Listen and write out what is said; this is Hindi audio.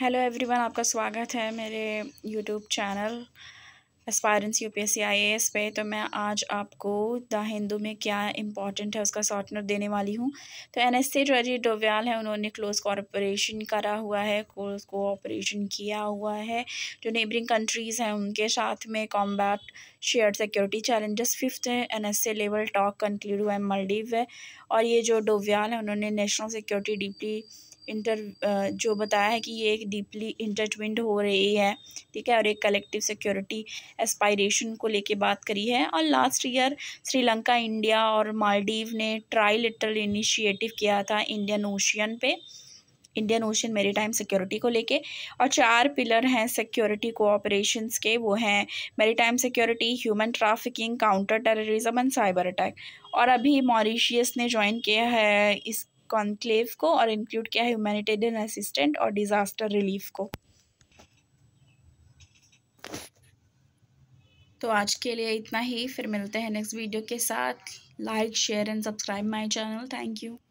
हेलो एवरीवन आपका स्वागत है मेरे YouTube channel aspirants U P S पे तो मैं आज आपको द हिंदू में क्या इंपॉर्टेंट है उसका शॉर्टनर देने वाली हूँ तो एन एस रजी डोव्याल है उन्होंने क्लोज कॉरपोरेशन करा हुआ है क्लोज कोऑपरेशन किया हुआ है जो नेबरिंग कंट्रीज़ हैं उनके साथ में combat share security challenges fifth है N S level talk conclude हुआ है मालदीव है और ये जो डोव्याल है उन्होंने नेशनल सिक्योरिटी डिप्टी इंटर जो बताया है कि ये एक डीपली इंटरट्विंड हो रही है ठीक है और एक कलेक्टिव सिक्योरिटी एस्पायरेशन को लेके बात करी है और लास्ट ईयर श्रीलंका इंडिया और मालदीव ने ट्राई लिटल इनिशिएटिव किया था इंडियन ओशियन पे Indian ocean maritime security को लेके और चार पिलर हैं सिक्योरिटी कोऑपरेशन के वो हैं maritime security human trafficking counter terrorism and cyber attack और अभी मॉरिशियस ने ज्वाइन किया है इस कॉन्क्लेव को और इंक्लूड किया है ह्यूमैनिटेरियन असिस्टेंट और डिज़ास्टर रिलीफ को तो आज के लिए इतना ही फिर मिलते हैं नेक्स्ट वीडियो के साथ like share and subscribe my channel thank you